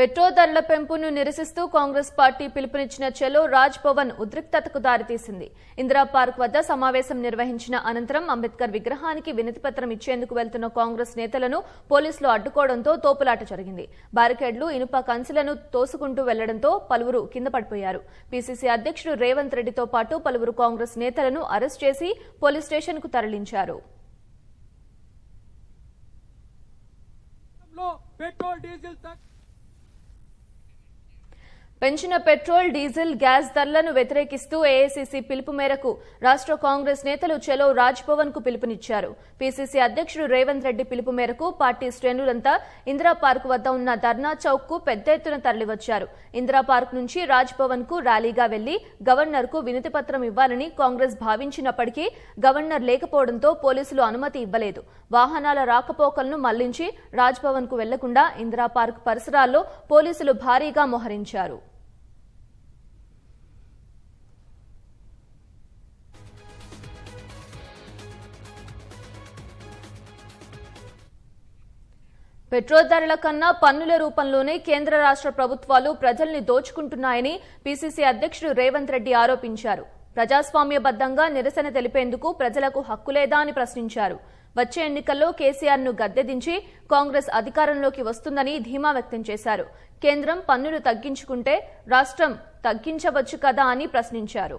petrol ధరల పెంపును నిరసిస్తూ Congress party పిలుపునిచ్చిన చెలో రాజ్ భవన్ ఉద్రిక్తతకు దారితీసింది ఇందిరా పార్క్ వద్ద సమావేశం నిర్వహించిన అనంతరం అంబేద్కర్ విగ్రహానికి వినతిపత్రం ఇచ్చేందుకు వెళ్తున్న కాంగ్రెస్ నేతలను పోలీసులు అడ్డుకోవడంతో తోపులాట జరిగింది బారికేడ్లు ఇనుప కంచెలను తోసుకుంటూ వెళ్లడంతో పలువురు కింద పడిపోయారు పీసీసీ అధ్యక్షుడు రేవంత్ రెడ్డితో పాటు పలువురు కాంగ్రెస్ నేతలను అరెస్ట్ చేసి పోలీస్ స్టేషన్కు తరలించారు పెట్రోల్ డీజిల్ పెంచిన పెట్రోల్ డీజిల్ గ్యాస్ ధరలను వ్యతిరేకిస్తూ ఏఐసీసీ పిలుపు మేరకు రాష్ట్ర కాంగ్రెస్ నేతలు చెలో భవన్ కు పిలుపునిచ్చారు పీసీసీ అధ్యక్షుడు రేవంత్ రెడ్డి పిలుపు మేరకు పార్టీ శ్రేణులంతా ఇందిరా పార్క్ వద్ద ఉన్న ధర్నా చౌక్ కు పెద్ద ఎత్తున తరలివచ్చారు ఇందిరా పార్క్ నుంచి భవన్ కు ర్యాలీగా వెళ్లి గవర్నర్ కు వినతి పత్రం ఇవ్వాలని కాంగ్రెస్ భావించినప్పటికీ గవర్నర్ లేకపోవడంతో పోలీసులు అనుమతి ఇవ్వలేదు వాహనాల రాకపోకలను మళ్లించి భవన్ కు వెళ్లకుండా ఇందిరా పార్క్ పరిసరాల్లో పోలీసులు భారీగా మోహరించారు పెట్రోల్ ధరల కన్నా పన్నుల రూపంలోనే కేంద్ర రాష్ట్ర ప్రభుత్వాలు ప్రజల్ని దోచుకుంటున్నాయని పీసీసీ అధ్యక్షుడు రేవంత్ రెడ్డి ఆరోపించారు ప్రజాస్వామ్యబద్దంగా నిరసన తెలిపేందుకు ప్రజలకు హక్కు లేదా అని ప్రశ్నించారు వచ్చే ఎన్నికల్లో కేసీఆర్ ను గద్దెదించి కాంగ్రెస్ అధికారంలోకి వస్తుందని ధీమా వ్యక్తం చేశారు కేంద్రం పన్నులు తగ్గించుకుంటే రాష్ట్రం తగ్గించవచ్చు కదా అని ప్రశ్నించారు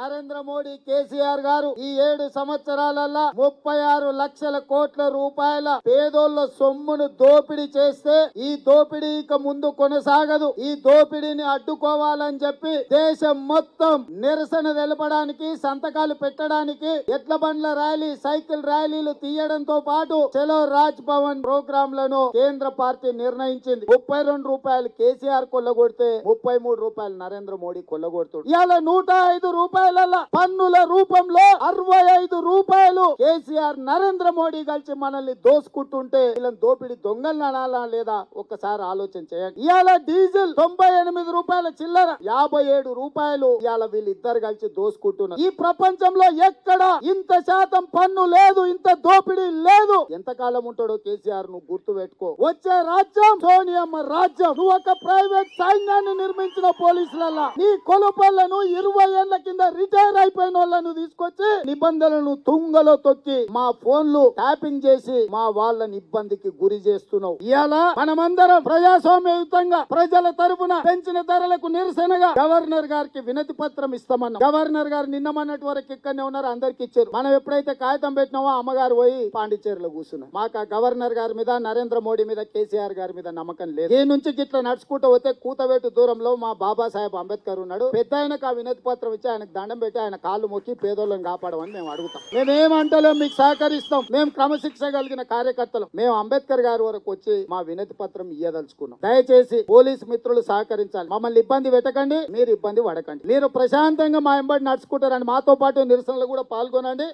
నరేంద్ర మోడీ కేసీఆర్ గారు ఈ ఏడు సంవత్సరాలలో ముప్పై ఆరు లక్షల కోట్ల రూపాయల పేదోళ్ల సొమ్మును దోపిడీ చేస్తే ఈ దోపిడీ ఇక ముందు కొనసాగదు ఈ దోపిడీని అడ్డుకోవాలని చెప్పి దేశం మొత్తం నిరసన తెలపడానికి సంతకాలు పెట్టడానికి ఎడ్ల బండ్ల ర్యాలీ సైకిల్ ర్యాలీలు తీయడంతో పాటు చలో రాజ్ భవన్ ప్రోగ్రామ్ లను కేంద్ర పార్టీ నిర్ణయించింది ముప్పై రెండు రూపాయలు కేసీఆర్ కొల్లగొడితే ముప్పై మూడు రూపాయలు నరేంద్ర మోడీ కొల్లగొడుతుంది ఇవాళ నూట ఐదు రూపాయలు రూపాయల పన్నుల రూపంలో అరవై ఐదు రూపాయలు కేసీఆర్ నరేంద్ర మోడీ కలిసి మనల్ని దోసుకుంటుంటే వీళ్ళని దోపిడి దొంగలు అనాలా లేదా ఒక్కసారి ఆలోచన చేయండి ఇవాళ డీజిల్ తొంభై ఎనిమిది రూపాయల చిల్లర యాభై ఏడు రూపాయలు ఇవాళ వీళ్ళిద్దరు కలిసి దోసుకుంటున్నారు ఈ ప్రపంచంలో ఎక్కడ ఇంత శాతం పన్ను లేదు ఇంత దోపిడీ లేదు ఎంతకాలం ఉంటాడో కేసీఆర్ నువ్వు గుర్తు పెట్టుకో వచ్చే రాజ్యం సోనియమ్మ రాజ్యం నువ్వు ఒక ప్రైవేట్ సైన్యాన్ని నిర్మించిన పోలీసులల్లా నీ కొలుపళ్లను ఇరవై ఏళ్ల కింద రిటైర్ అయిపోయిన వాళ్ళను తీసుకొచ్చి నిబంధనలను తుంగలో తొక్కి మా ఫోన్లు ట్యాపింగ్ చేసి మా వాళ్ళని ఇబ్బందికి గురి చేస్తున్నావు ఇలా మనమందరం ప్రజాస్వామ్యయుతంగా ప్రజల తరఫున పెంచిన ధరలకు నిరసనగా గవర్నర్ గారికి వినతి పత్రం ఇస్తామన్న గవర్నర్ గారు నిన్న మొన్నటి వరకు ఇక్కడనే ఉన్నారు అందరికి ఇచ్చారు మనం ఎప్పుడైతే కాగితం పెట్టినామో అమ్మగారు పోయి పాండిచేరిలో కూర్చున్నాం మాకు గవర్నర్ గారి మీద నరేంద్ర మోడీ మీద కేసీఆర్ గారి మీద నమ్మకం లేదు దీని నుంచి గిట్ల నడుచుకుంటూ పోతే కూతవేటు దూరంలో మా బాబాసాహెబ్ అంబేద్కర్ ఉన్నాడు పెద్ద ఆయనకు ఆ వినతి పత్రం ఇచ్చి ఆయనకు దండం పెట్టి ఆయన కాళ్ళు మొక్కి పేదోళ్ళని కాపాడమని మేము అడుగుతాం మేమేమంటలేం మీకు సహకరిస్తాం మేము క్రమశిక్ష కలిగిన కార్యకర్తలు మేము అంబేద్కర్ గారి వరకు వచ్చి మా వినతి పత్రం ఇయ్యదలుచుకున్నాం దయచేసి పోలీస్ మిత్రులు సహకరించాలి మమ్మల్ని ఇబ్బంది పెట్టకండి మీరు ఇబ్బంది పడకండి మీరు ప్రశాంతంగా మా ఇంబడి నడుచుకుంటారని మాతో పాటు నిరసనలు కూడా పాల్గొనండి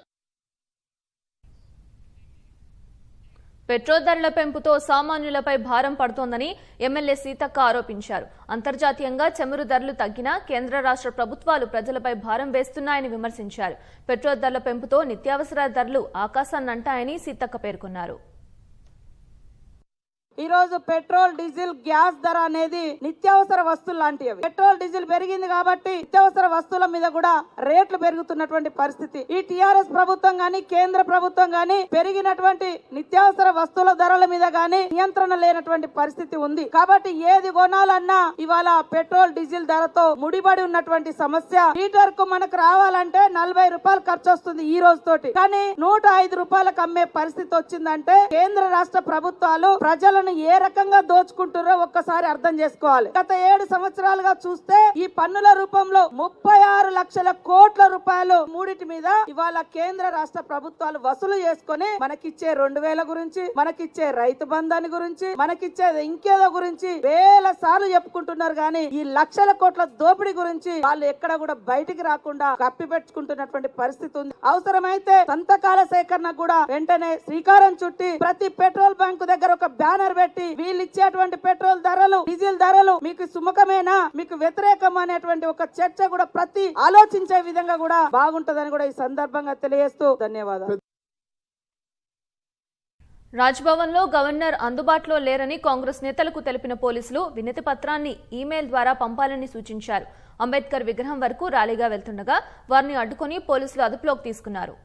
పెట్రోల్ ధరల పెంపుతో సామాన్యులపై భారం పడుతోందని ఎమ్మెల్యే సీతక్క ఆరోపించారు అంతర్జాతీయంగా చమురు ధరలు తగ్గినా కేంద్ర రాష్ట్ర ప్రభుత్వాలు ప్రజలపై భారం వేస్తున్నాయని విమర్శించారు పెట్రోల్ ధరల పెంపుతో నిత్యావసర ధరలు ఆకాశాన్నంటాయని సీతక్క పేర్కొన్నారు ఈరోజు పెట్రోల్ డీజిల్ గ్యాస్ ధర అనేది నిత్యావసర వస్తువులు లాంటివి పెట్రోల్ డీజిల్ పెరిగింది కాబట్టి నిత్యావసర వస్తువుల మీద కూడా రేట్లు పెరుగుతున్నటువంటి పరిస్థితి ఈ టిఆర్ఎస్ ప్రభుత్వం గాని కేంద్ర ప్రభుత్వం గాని పెరిగినటువంటి నిత్యావసర వస్తువుల ధరల మీద గాని నియంత్రణ లేనటువంటి పరిస్థితి ఉంది కాబట్టి ఏది కొనాలన్నా ఇవాళ పెట్రోల్ డీజిల్ ధరతో ముడిపడి ఉన్నటువంటి సమస్య లీటర్ కు మనకు రావాలంటే నలభై రూపాయలు ఖర్చు వస్తుంది ఈ రోజు తోటి కానీ నూట ఐదు రూపాయలకు అమ్మే పరిస్థితి వచ్చిందంటే కేంద్ర రాష్ట్ర ప్రభుత్వాలు ప్రజలను పన్నులను ఏ రకంగా దోచుకుంటున్నారో ఒక్కసారి అర్థం చేసుకోవాలి గత ఏడు సంవత్సరాలుగా చూస్తే ఈ పన్నుల రూపంలో ముప్పై ఆరు లక్షల కోట్ల రూపాయలు మూడిటి మీద ఇవాళ కేంద్ర రాష్ట్ర ప్రభుత్వాలు వసూలు చేసుకుని మనకిచ్చే రెండు వేల గురించి మనకిచ్చే రైతు బంధాన్ని గురించి మనకిచ్చే ఇంకేదో గురించి వేల సార్లు చెప్పుకుంటున్నారు కానీ ఈ లక్షల కోట్ల దోపిడీ గురించి వాళ్ళు ఎక్కడ కూడా బయటికి రాకుండా కప్పి పెట్టుకుంటున్నటువంటి పరిస్థితి ఉంది అవసరమైతే సంతకాల సేకరణ కూడా వెంటనే శ్రీకారం చుట్టి ప్రతి పెట్రోల్ బంక్ దగ్గర ఒక బ్యానర్ నిలబెట్టి వీళ్ళు ఇచ్చేటువంటి పెట్రోల్ ధరలు డీజిల్ ధరలు మీకు సుముఖమేనా మీకు వ్యతిరేకం అనేటువంటి ఒక చర్చ కూడా ప్రతి ఆలోచించే విధంగా కూడా బాగుంటదని కూడా ఈ సందర్భంగా తెలియజేస్తూ ధన్యవాదాలు రాజ్భవన్లో గవర్నర్ అందుబాటులో లేరని కాంగ్రెస్ నేతలకు తెలిపిన పోలీసులు వినతి పత్రాన్ని ఈమెయిల్ ద్వారా పంపాలని సూచించారు అంబేద్కర్ విగ్రహం వరకు ర్యాలీగా వెళ్తుండగా వారిని అడ్డుకుని పోలీసులు అదుపులోకి తీసుకున్నారు